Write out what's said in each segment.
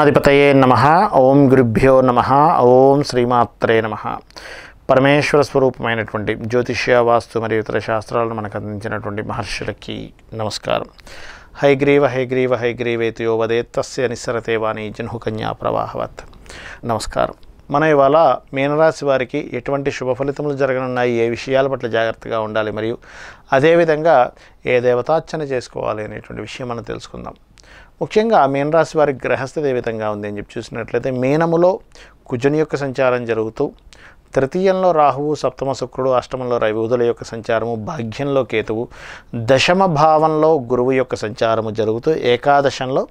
గణాధిపతయే నమ ఓం గురుభ్యో నమ ఓం శ్రీమాత్రే నమ పరమేశ్వర స్వరూపమైనటువంటి జ్యోతిష్య వాస్తు మరియు ఇతర శాస్త్రాలను మనకు అందించినటువంటి మహర్షులకి నమస్కారం హైగ్రీవ హైగ్రీవ హైగ్రీవేతి వదే తస్య నిస్సరతే వాణి జన్హు కన్యా ప్రవాహవత్ నమస్కారం మన ఇవాళ మీనరాశి వారికి ఎటువంటి శుభ ఫలితములు జరగనున్నాయి ఏ విషయాల పట్ల జాగ్రత్తగా ఉండాలి మరియు అదేవిధంగా ఏ దేవతార్చన చేసుకోవాలి అనేటువంటి విషయం మనం తెలుసుకుందాం ముఖ్యంగా మీనరాశి వారి గ్రహస్థితి విధంగా ఉంది అని చెప్పి చూసినట్లయితే మీనములో కుజుని యొక్క సంచారం జరుగుతూ తృతీయంలో రాహువు సప్తమ శుక్రుడు అష్టమంలో రవివుదుల యొక్క సంచారము భాగ్యంలో కేతువు దశమ భావంలో గురువు యొక్క సంచారము జరుగుతూ ఏకాదశంలో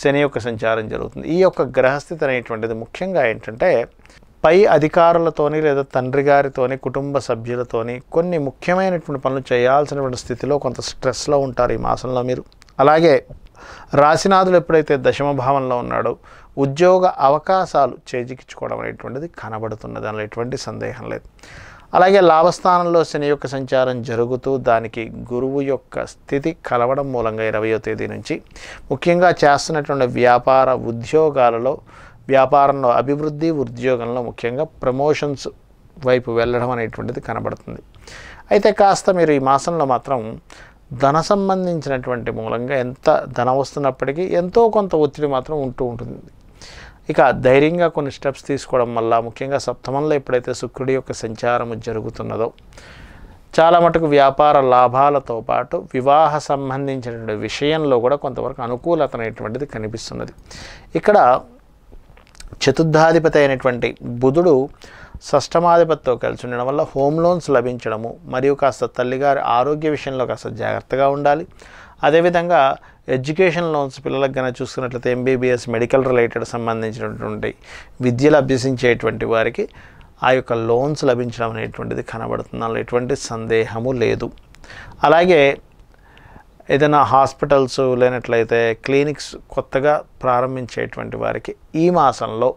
శని యొక్క సంచారం జరుగుతుంది ఈ యొక్క గ్రహస్థితి అనేటువంటిది ముఖ్యంగా ఏంటంటే పై అధికారులతోని లేదా తండ్రి గారితోని కుటుంబ సభ్యులతోని కొన్ని ముఖ్యమైనటువంటి పనులు చేయాల్సినటువంటి స్థితిలో కొంత స్ట్రెస్లో ఉంటారు ఈ మాసంలో మీరు అలాగే రాశినాథులు ఎప్పుడైతే దశమ భావంలో ఉన్నాడో ఉద్యోగ అవకాశాలు చేజికిచ్చుకోవడం అనేటువంటిది కనబడుతున్నది అందులో ఎటువంటి సందేహం లేదు అలాగే లాభస్థానంలో శని యొక్క సంచారం జరుగుతూ దానికి గురువు యొక్క స్థితి కలవడం మూలంగా ఇరవయో తేదీ నుంచి ముఖ్యంగా చేస్తున్నటువంటి వ్యాపార ఉద్యోగాలలో వ్యాపారంలో అభివృద్ధి ఉద్యోగంలో ముఖ్యంగా ప్రమోషన్స్ వైపు వెళ్ళడం అనేటువంటిది కనబడుతుంది అయితే కాస్త మీరు ఈ మాసంలో మాత్రం ధన సంబంధించినటువంటి మూలంగా ఎంత ధనం వస్తున్నప్పటికీ ఎంతో కొంత ఒత్తిడి మాత్రం ఉంటూ ఉంటుంది ఇక ధైర్యంగా కొన్ని స్టెప్స్ తీసుకోవడం వల్ల ముఖ్యంగా సప్తమంలో ఎప్పుడైతే శుక్రుడి యొక్క సంచారము జరుగుతున్నదో చాలా మటుకు వ్యాపార లాభాలతో పాటు వివాహ సంబంధించినటువంటి విషయంలో కూడా కొంతవరకు అనుకూలత అనేటువంటిది కనిపిస్తున్నది ఇక్కడ చతుర్థాధిపతి అయినటువంటి బుధుడు షష్టమాధిపతితో కలిసి ఉండడం వల్ల హోమ్ లోన్స్ లభించడము మరియు కాస్త తల్లిగారి ఆరోగ్య విషయంలో కాస్త జాగ్రత్తగా ఉండాలి అదేవిధంగా ఎడ్యుకేషన్ లోన్స్ పిల్లలకు కనుక చూసుకున్నట్లయితే ఎంబీబీఎస్ మెడికల్ రిలేటెడ్ సంబంధించినటువంటి విద్యలు అభ్యసించేటువంటి వారికి ఆ యొక్క లోన్స్ లభించడం అనేటువంటిది కనబడుతుంది అందులో ఎటువంటి సందేహము లేదు అలాగే ఏదైనా హాస్పిటల్స్ లేనట్లయితే క్లినిక్స్ కొత్తగా ప్రారంభించేటువంటి వారికి ఈ మాసంలో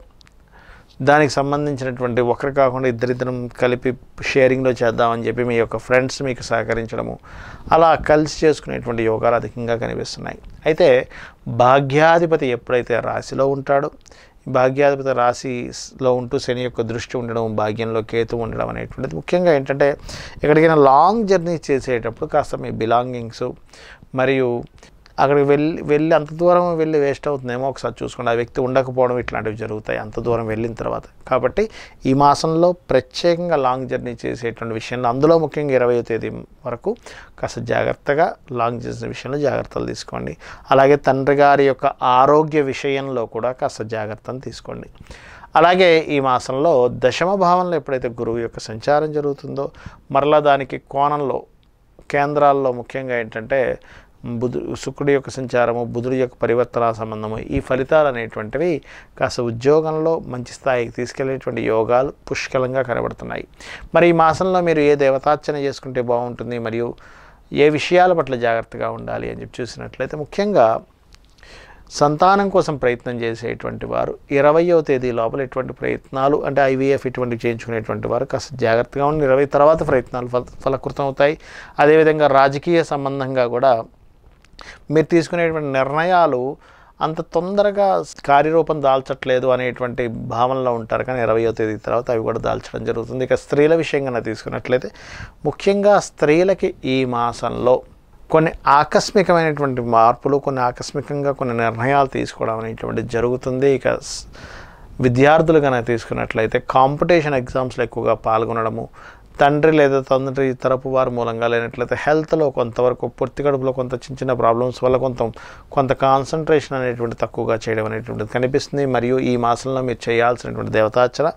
దానికి సంబంధించినటువంటి ఒకరు కాకుండా ఇద్దరిద్దరం కలిపి షేరింగ్లో చేద్దామని చెప్పి మీ యొక్క ఫ్రెండ్స్ మీకు సహకరించడము అలా కలిసి చేసుకునేటువంటి యోగాలు అధికంగా కనిపిస్తున్నాయి అయితే భాగ్యాధిపతి ఎప్పుడైతే రాశిలో ఉంటాడో భాగ్యాధిపతి రాశిలో ఉంటూ శని యొక్క దృష్టి ఉండడం భాగ్యంలో కేతు ఉండడం అనేటువంటిది ముఖ్యంగా ఏంటంటే ఎక్కడికైనా లాంగ్ జర్నీ చేసేటప్పుడు కాస్త మీ బిలాంగింగ్స్ మరియు అక్కడికి వెళ్ళి వెళ్ళి అంత దూరం వెళ్ళి వేస్ట్ అవుతుందేమో ఒకసారి చూసుకోండి ఆ వ్యక్తి ఉండకపోవడం ఇట్లాంటివి జరుగుతాయి అంత దూరం వెళ్ళిన తర్వాత కాబట్టి ఈ మాసంలో ప్రత్యేకంగా లాంగ్ జర్నీ చేసేటువంటి విషయంలో అందులో ముఖ్యంగా ఇరవై తేదీ వరకు కాస్త జాగ్రత్తగా లాంగ్ జర్నీ విషయంలో జాగ్రత్తలు తీసుకోండి అలాగే తండ్రి గారి యొక్క ఆరోగ్య విషయంలో కూడా కాస్త జాగ్రత్తను తీసుకోండి అలాగే ఈ మాసంలో దశమ భావంలో ఎప్పుడైతే గురువు యొక్క సంచారం జరుగుతుందో మరలా దానికి కోణంలో కేంద్రాల్లో ముఖ్యంగా ఏంటంటే బుధు శుక్రుడి యొక్క సంచారము బుధుడి యొక్క పరివర్తన సంబంధము ఈ ఫలితాలు అనేటువంటివి కాస్త ఉద్యోగంలో మంచి స్థాయికి తీసుకెళ్లేటువంటి యోగాలు పుష్కలంగా కనబడుతున్నాయి మరి ఈ మాసంలో మీరు ఏ దేవతార్చన చేసుకుంటే బాగుంటుంది మరియు ఏ విషయాల పట్ల జాగ్రత్తగా ఉండాలి అని చెప్పి చూసినట్లయితే ముఖ్యంగా సంతానం కోసం ప్రయత్నం చేసేటువంటి వారు ఇరవయో తేదీ లోపల ఎటువంటి ప్రయత్నాలు అంటే ఐవీఎఫ్ ఇటువంటివి చేయించుకునేటువంటి వారు కాస్త జాగ్రత్తగా ఉండి ఇరవై తర్వాత ప్రయత్నాలు ఫల ఫలకృతం అవుతాయి అదేవిధంగా రాజకీయ సంబంధంగా కూడా మీరు తీసుకునేటువంటి నిర్ణయాలు అంత తొందరగా కార్యరూపం దాల్చట్లేదు అనేటువంటి భావనలో ఉంటారు కానీ ఇరవయో తేదీ తర్వాత అవి కూడా దాల్చడం జరుగుతుంది ఇక స్త్రీల విషయంగా తీసుకున్నట్లయితే ముఖ్యంగా స్త్రీలకి ఈ మాసంలో కొన్ని ఆకస్మికమైనటువంటి మార్పులు కొన్ని ఆకస్మికంగా కొన్ని నిర్ణయాలు తీసుకోవడం అనేటువంటి జరుగుతుంది ఇక విద్యార్థులు కనుక తీసుకున్నట్లయితే కాంపిటీషన్ ఎగ్జామ్స్లో ఎక్కువగా పాల్గొనడము తండ్రి లేదా తండ్రి తరపు వారి మూలంగా లేనట్లయితే హెల్త్లో కొంతవరకు పొత్తి కడుపులో కొంత చిన్న చిన్న ప్రాబ్లమ్స్ వల్ల కొంత కొంత కాన్సన్ట్రేషన్ అనేటువంటి తక్కువగా చేయడం అనేటువంటిది కనిపిస్తుంది మరియు ఈ మాసంలో మీరు చేయాల్సినటువంటి దేవతార్చన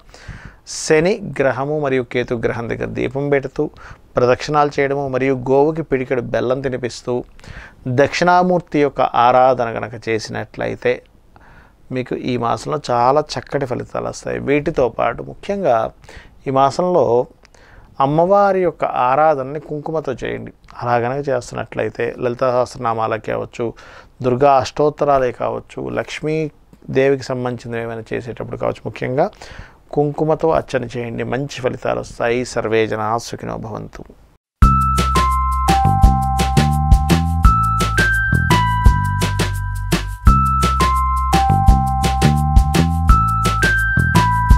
శని గ్రహము మరియు కేతు గ్రహం దగ్గర దీపం పెడుతూ ప్రదక్షిణాలు చేయడము మరియు గోవుకి పిడికెడు బెల్లం తినిపిస్తూ దక్షిణామూర్తి యొక్క ఆరాధన కనుక చేసినట్లయితే మీకు ఈ మాసంలో చాలా చక్కటి ఫలితాలు వస్తాయి వీటితో పాటు ముఖ్యంగా ఈ మాసంలో అమ్మవారి యొక్క ఆరాధనని కుంకుమతో చేయండి అలా కనుక చేస్తున్నట్లయితే లలితా సహస్రనామాలే కావచ్చు దుర్గా అష్టోత్తరాలే కావచ్చు లక్ష్మీ దేవికి సంబంధించిన ఏమైనా చేసేటప్పుడు కావచ్చు ముఖ్యంగా కుంకుమతో అచ్చని చేయండి మంచి ఫలితాలు వస్తాయి సర్వేజన సుఖినో భవంతు